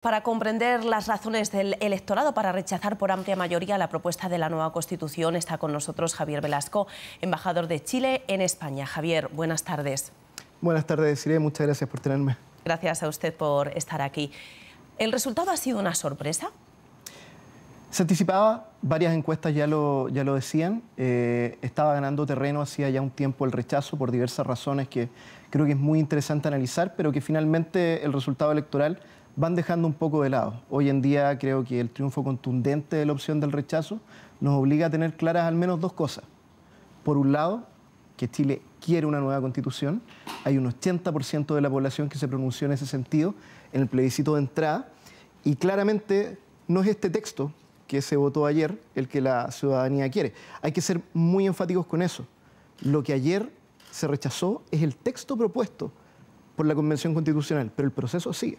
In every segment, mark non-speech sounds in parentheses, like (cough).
Para comprender las razones del electorado para rechazar por amplia mayoría la propuesta de la nueva Constitución está con nosotros Javier Velasco, embajador de Chile en España. Javier, buenas tardes. Buenas tardes, Siria, Muchas gracias por tenerme. Gracias a usted por estar aquí. ¿El resultado ha sido una sorpresa? Se anticipaba, varias encuestas ya lo, ya lo decían, eh, estaba ganando terreno hacía ya un tiempo el rechazo por diversas razones que creo que es muy interesante analizar, pero que finalmente el resultado electoral van dejando un poco de lado. Hoy en día creo que el triunfo contundente de la opción del rechazo nos obliga a tener claras al menos dos cosas. Por un lado, que Chile quiere una nueva constitución. Hay un 80% de la población que se pronunció en ese sentido en el plebiscito de entrada. Y claramente no es este texto que se votó ayer el que la ciudadanía quiere. Hay que ser muy enfáticos con eso. Lo que ayer se rechazó es el texto propuesto por la Convención Constitucional, pero el proceso sigue.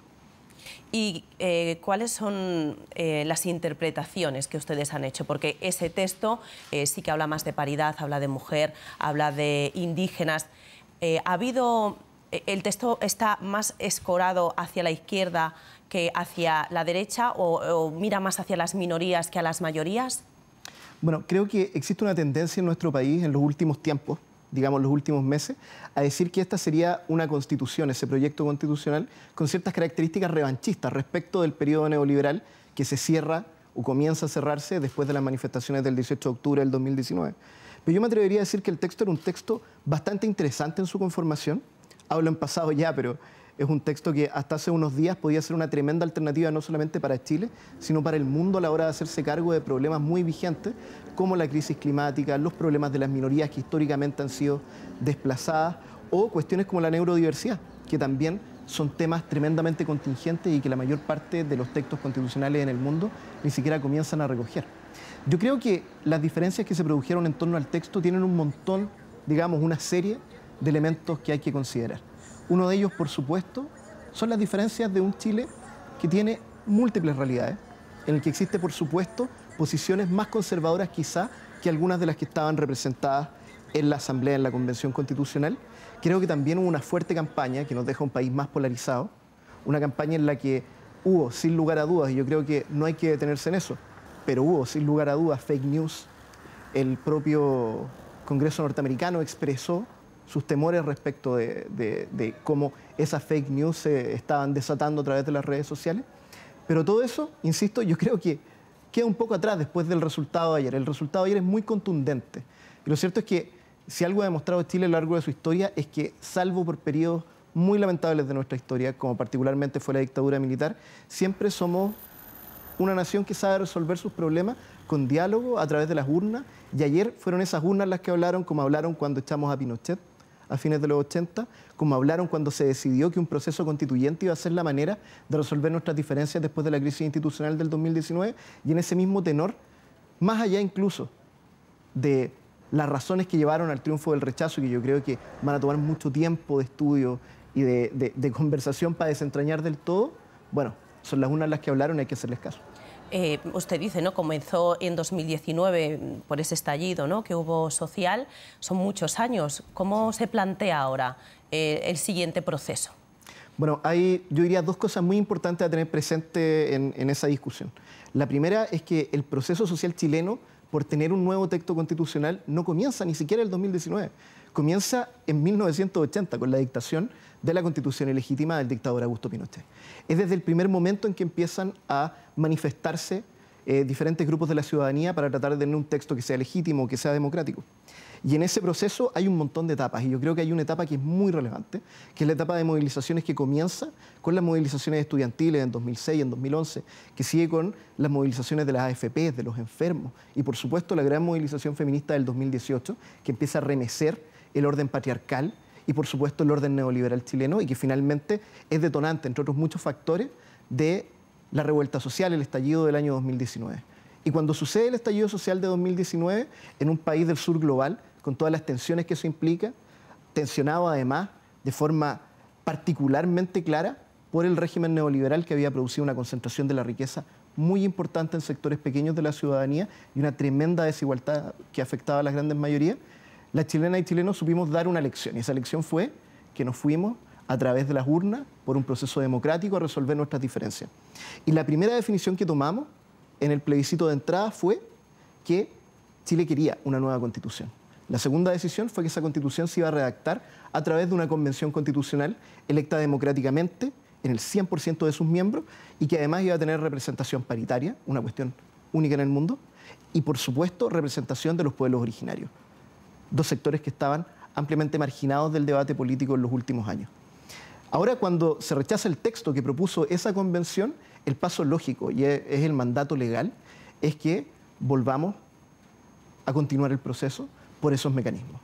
¿Y eh, cuáles son eh, las interpretaciones que ustedes han hecho? Porque ese texto eh, sí que habla más de paridad, habla de mujer, habla de indígenas. ¿Ha habido... ¿El texto está más escorado hacia la izquierda que hacia la derecha o mira más hacia las minorías que a las mayorías? Bueno, creo que existe una tendencia en nuestro país en los últimos tiempos digamos, los últimos meses, a decir que esta sería una constitución, ese proyecto constitucional, con ciertas características revanchistas respecto del periodo neoliberal que se cierra o comienza a cerrarse después de las manifestaciones del 18 de octubre del 2019. Pero yo me atrevería a decir que el texto era un texto bastante interesante en su conformación. Hablo en pasado ya, pero es un texto que hasta hace unos días podía ser una tremenda alternativa no solamente para Chile, sino para el mundo a la hora de hacerse cargo de problemas muy vigentes como la crisis climática, los problemas de las minorías que históricamente han sido desplazadas o cuestiones como la neurodiversidad, que también son temas tremendamente contingentes y que la mayor parte de los textos constitucionales en el mundo ni siquiera comienzan a recoger. Yo creo que las diferencias que se produjeron en torno al texto tienen un montón, digamos, una serie de elementos que hay que considerar. Uno de ellos, por supuesto, son las diferencias de un Chile que tiene múltiples realidades, en el que existe, por supuesto, posiciones más conservadoras quizás que algunas de las que estaban representadas en la Asamblea, en la Convención Constitucional. Creo que también hubo una fuerte campaña que nos deja un país más polarizado, una campaña en la que hubo, sin lugar a dudas, y yo creo que no hay que detenerse en eso, pero hubo, sin lugar a dudas, fake news. El propio Congreso norteamericano expresó sus temores respecto de, cómo esas fake news se estaban desatando a través de las redes sociales. Pero todo eso, insisto, yo creo que queda un poco atrás después del resultado de ayer. El resultado de ayer es muy contundente. Y lo cierto es que si algo ha demostrado Chile a lo largo de su historia es que, salvo por periodos muy lamentables de nuestra historia, como particularmente fue la dictadura militar, siempre somos una nación que sabe resolver sus problemas con diálogo a través de las urnas. Y ayer fueron esas urnas las que hablaron, como hablaron cuando echamos a Pinochet, a fines de los 80, como hablaron cuando se decidió que un proceso constituyente iba a ser la manera de resolver nuestras diferencias después de la crisis institucional del 2019, y en ese mismo tenor, más allá incluso de las razones que llevaron al triunfo del rechazo, que yo creo que van a tomar mucho tiempo de estudio y de, conversación para desentrañar del todo, bueno, son las unas las que hablaron y hay que hacerles caso. Eh, usted dice, ¿no? comenzó en 2019 por ese estallido que hubo social, son muchos años. ¿Cómo se plantea ahora eh, el siguiente proceso? Bueno, hay, yo diría, dos cosas muy importantes a tener presente en esa discusión. La primera es que el proceso social chileno por tener un nuevo texto constitucional no comienza ni siquiera el 2019, comienza en 1980 con la dictación de la constitución ilegítima del dictador Augusto Pinochet. Es desde el primer momento en que empiezan a manifestarse eh, diferentes grupos de la ciudadanía para tratar de tener un texto que sea legítimo, que sea democrático. Y en ese proceso hay un montón de etapas y yo creo que hay una etapa que es muy relevante, que es la etapa de movilizaciones que comienza con las movilizaciones estudiantiles en 2006 y en 2011, que sigue con las movilizaciones de las AFP, de los enfermos y por supuesto la gran movilización feminista del 2018, que empieza a remecer el orden patriarcal y por supuesto el orden neoliberal chileno y que finalmente es detonante, entre otros muchos factores, de la revuelta social, el estallido del año 2019. Y cuando sucede el estallido social de 2019 en un país del sur global con todas las tensiones que eso implica, tensionado además de forma particularmente clara por el régimen neoliberal que había producido una concentración de la riqueza muy importante en sectores pequeños de la ciudadanía y una tremenda desigualdad que afectaba a las grandes mayorías, las chilenas y chilenos supimos dar una lección. Y esa lección fue que nos fuimos a través de las urnas por un proceso democrático a resolver nuestras diferencias. Y la primera definición que tomamos en el plebiscito de entrada fue que Chile quería una nueva constitución. La segunda decisión fue que esa constitución se iba a redactar a través de una convención constitucional electa democráticamente en el 100% de sus miembros y que además iba a tener representación paritaria, una cuestión única en el mundo, y por supuesto representación de los pueblos originarios, dos sectores que estaban ampliamente marginados del debate político en los últimos años. Ahora cuando se rechaza el texto que propuso esa convención, el paso lógico y es el mandato legal es que volvamos a continuar el proceso por esos mecanismos.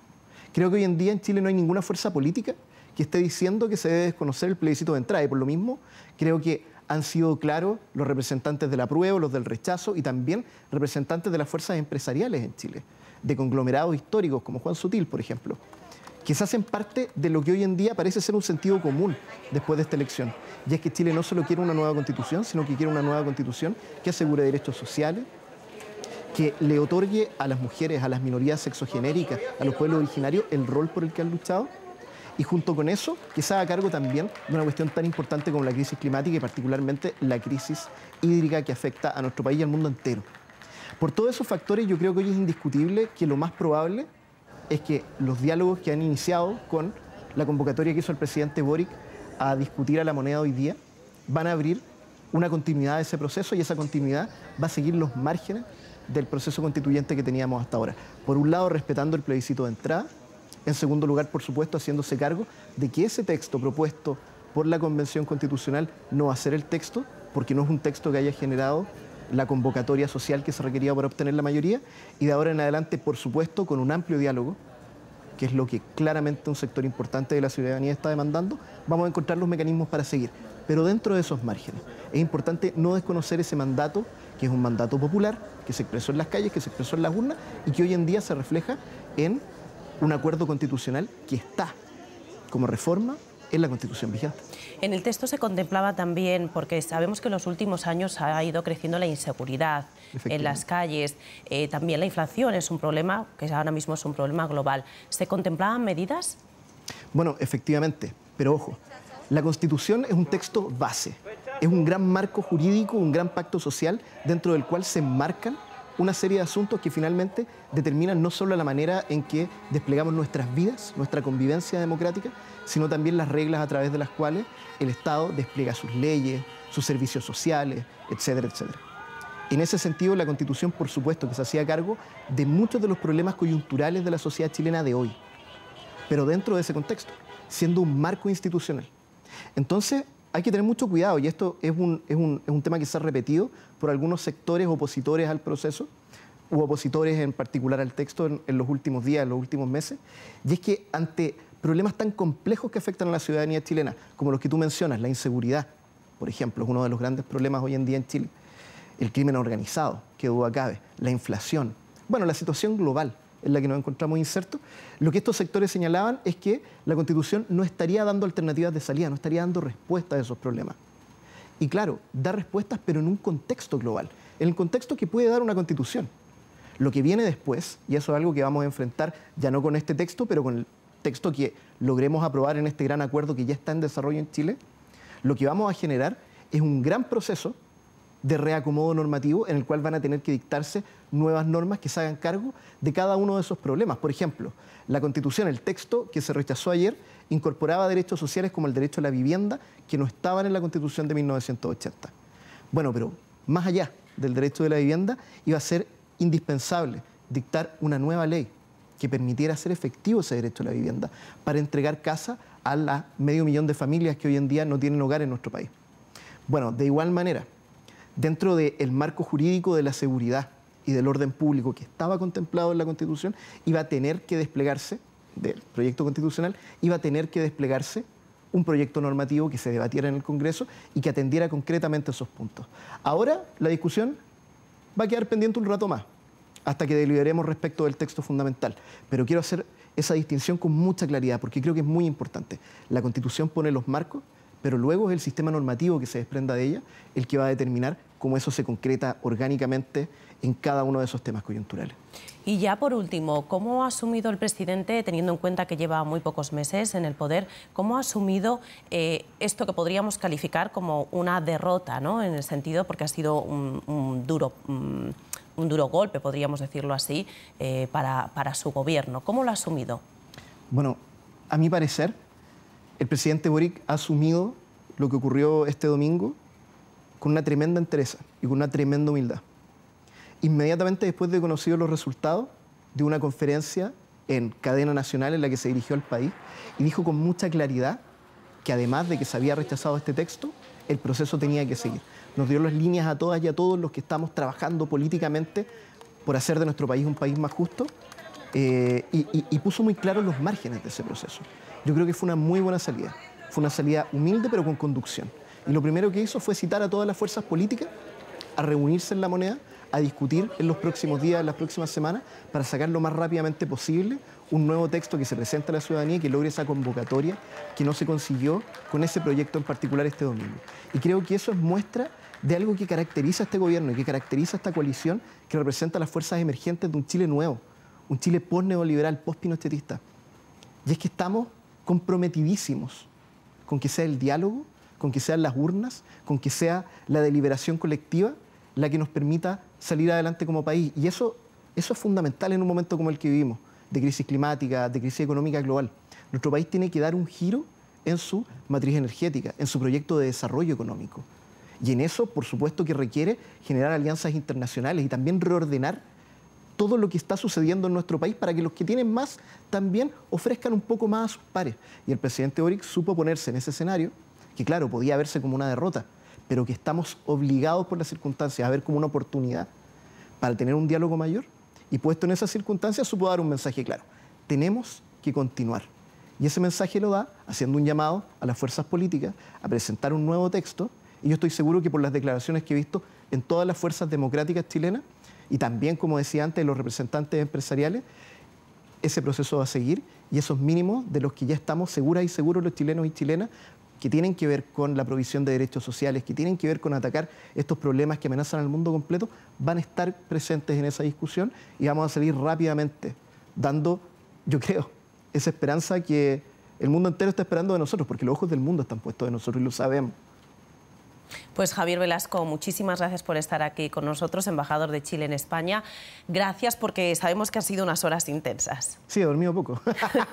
Creo que hoy en día en Chile no hay ninguna fuerza política que esté diciendo que se debe desconocer el plebiscito de entrada y por lo mismo creo que han sido claros los representantes de la prueba, los del rechazo y también representantes de las fuerzas empresariales en Chile, de conglomerados históricos como Juan Sutil, por ejemplo, que se hacen parte de lo que hoy en día parece ser un sentido común después de esta elección. Y es que Chile no solo quiere una nueva constitución, sino que quiere una nueva constitución que asegure derechos sociales, que le otorgue a las mujeres, a las minorías sexogenéricas, a los pueblos originarios, el rol por el que han luchado. Y junto con eso, que se haga cargo también de una cuestión tan importante como la crisis climática y particularmente la crisis hídrica que afecta a nuestro país y al mundo entero. Por todos esos factores, yo creo que hoy es indiscutible que lo más probable es que los diálogos que han iniciado con la convocatoria que hizo el presidente Boric a discutir a la moneda hoy día van a abrir una continuidad de ese proceso y esa continuidad va a seguir los márgenes del proceso constituyente que teníamos hasta ahora. Por un lado, respetando el plebiscito de entrada. En segundo lugar, por supuesto, haciéndose cargo de que ese texto propuesto por la Convención Constitucional no va a ser el texto, porque no es un texto que haya generado la convocatoria social que se requería para obtener la mayoría. Y de ahora en adelante, por supuesto, con un amplio diálogo, que es lo que claramente un sector importante de la ciudadanía está demandando, vamos a encontrar los mecanismos para seguir pero dentro de esos márgenes. Es importante no desconocer ese mandato, que es un mandato popular, que se expresó en las calles, que se expresó en las urnas y que hoy en día se refleja en un acuerdo constitucional que está como reforma en la Constitución vigente. En el texto se contemplaba también, porque sabemos que en los últimos años ha ido creciendo la inseguridad en las calles, eh, también la inflación es un problema, que ahora mismo es un problema global. ¿Se contemplaban medidas? Bueno, efectivamente, pero ojo, la Constitución es un texto base, es un gran marco jurídico, un gran pacto social dentro del cual se enmarcan una serie de asuntos que finalmente determinan no solo la manera en que desplegamos nuestras vidas, nuestra convivencia democrática, sino también las reglas a través de las cuales el Estado despliega sus leyes, sus servicios sociales, etcétera, etcétera. En ese sentido, la Constitución, por supuesto, que se hacía cargo de muchos de los problemas coyunturales de la sociedad chilena de hoy, pero dentro de ese contexto, siendo un marco institucional. Entonces, hay que tener mucho cuidado, y esto es un, tema que se ha repetido por algunos sectores opositores al proceso, u opositores en particular al texto en, en los últimos días, en los últimos meses, y es que ante problemas tan complejos que afectan a la ciudadanía chilena, como los que tú mencionas, la inseguridad, por ejemplo, es uno de los grandes problemas hoy en día en Chile, el crimen organizado, que duda cabe, la inflación, bueno, la situación global, en la que nos encontramos insertos, lo que estos sectores señalaban es que la Constitución no estaría dando alternativas de salida, no estaría dando respuesta a esos problemas. Y claro, dar respuestas pero en un contexto global, en el contexto que puede dar una Constitución. Lo que viene después, y eso es algo que vamos a enfrentar ya no con este texto, pero con el texto que logremos aprobar en este gran acuerdo que ya está en desarrollo en Chile, lo que vamos a generar es un gran proceso de reacomodo normativo en el cual van a tener que dictarse nuevas normas que se hagan cargo de cada uno de esos problemas. Por ejemplo, la Constitución, el texto que se rechazó ayer, incorporaba derechos sociales como el derecho a la vivienda que no estaban en la Constitución de 1980. Bueno, pero más allá del derecho de la vivienda, iba a ser indispensable dictar una nueva ley que permitiera hacer efectivo ese derecho a la vivienda para entregar casa a la medio millón de familias que hoy en día no tienen hogar en nuestro país. Bueno, de igual manera, dentro del marco jurídico de la seguridad y del orden público que estaba contemplado en la Constitución, iba a tener que desplegarse, del proyecto constitucional, iba a tener que desplegarse un proyecto normativo que se debatiera en el Congreso y que atendiera concretamente esos puntos. Ahora la discusión va a quedar pendiente un rato más, hasta que deliberemos respecto del texto fundamental. Pero quiero hacer esa distinción con mucha claridad, porque creo que es muy importante. La Constitución pone los marcos, pero luego es el sistema normativo que se desprenda de ella el que va a determinar cómo eso se concreta orgánicamente en cada uno de esos temas coyunturales. Y ya por último, ¿cómo ha asumido el presidente, teniendo en cuenta que lleva muy pocos meses en el poder, cómo ha asumido eh, esto que podríamos calificar como una derrota, ¿no? en el sentido, porque ha sido un, duro... Mm, un, duro golpe, podríamos decirlo así, eh, para, para su gobierno. ¿Cómo lo ha asumido? Bueno, a mi parecer, el presidente Boric ha asumido lo que ocurrió este domingo con una tremenda entereza y con una tremenda humildad. Inmediatamente después de conocidos los resultados de una conferencia en cadena nacional en la que se dirigió al país y dijo con mucha claridad que además de que se había rechazado este texto, el proceso tenía que seguir. Nos dio las líneas a todas y a todos los que estamos trabajando políticamente por hacer de nuestro país un país más justo eh, y, y puso muy claros los márgenes de ese proceso. Yo creo que fue una muy buena salida. Fue una salida humilde pero con conducción. Y lo primero que hizo fue citar a todas las fuerzas políticas a reunirse en la moneda, a discutir en los próximos días, en las próximas semanas, para sacar lo más rápidamente posible un nuevo texto que se presente a la ciudadanía y que logre esa convocatoria que no se consiguió con ese proyecto en particular este domingo. Y creo que eso es muestra de algo que caracteriza a este gobierno y que caracteriza a esta coalición que representa las fuerzas emergentes de un Chile nuevo, un Chile post-neoliberal, post-pinochetista. Y es que estamos comprometidísimos con que sea el diálogo con que sean las urnas, con que sea la deliberación colectiva la que nos permita salir adelante como país. Y eso, es fundamental en un momento como el que vivimos, de crisis climática, de crisis económica global. Nuestro país tiene que dar un giro en su matriz energética, en su proyecto de desarrollo económico. Y en eso, por supuesto, que requiere generar alianzas internacionales y también reordenar todo lo que está sucediendo en nuestro país para que los que tienen más también ofrezcan un poco más a sus pares. Y el presidente Oric supo ponerse en ese escenario que claro, podía verse como una derrota, pero que estamos obligados por las circunstancias a ver como una oportunidad para tener un diálogo mayor. Y puesto en esas circunstancias, supo dar un mensaje claro. Tenemos que continuar. Y ese mensaje lo da haciendo un llamado a las fuerzas políticas a presentar un nuevo texto. Y yo estoy seguro que por las declaraciones que he visto en todas las fuerzas democráticas chilenas y también, como decía antes, los representantes empresariales, ese proceso va a seguir y esos mínimos de los que ya estamos seguras y seguros los chilenos y chilenas que tienen que ver con la provisión de derechos sociales, que tienen que ver con atacar estos problemas que amenazan al mundo completo, van a estar presentes en esa discusión y vamos a salir rápidamente dando, yo creo, esa esperanza que el mundo entero está esperando de nosotros, porque los ojos del mundo están puestos de nosotros y lo sabemos. Pues Javier Velasco, muchísimas gracias por estar aquí con nosotros, embajador de Chile en España. Gracias porque sabemos que han sido unas horas intensas. Sí, he dormido poco.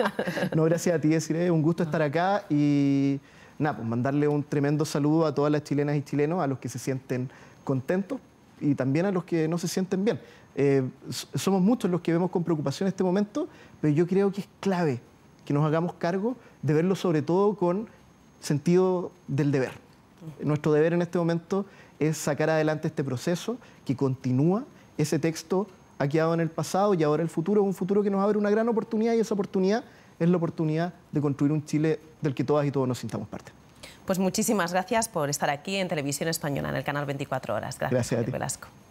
(laughs) no, gracias a ti, es Un gusto estar acá y nada, pues mandarle un tremendo saludo a todas las chilenas y chilenos, a los que se sienten contentos y también a los que no se sienten bien. Eh, somos muchos los que vemos con preocupación este momento, pero yo creo que es clave que nos hagamos cargo de verlo sobre todo con sentido del deber. Nuestro deber en este momento es sacar adelante este proceso que continúa. Ese texto ha quedado en el pasado y ahora el futuro es un futuro que nos abre una gran oportunidad y esa oportunidad es la oportunidad de construir un Chile del que todas y todos nos sintamos parte. Pues muchísimas gracias por estar aquí en Televisión Española, en el canal 24 Horas. Gracias, gracias Velasco.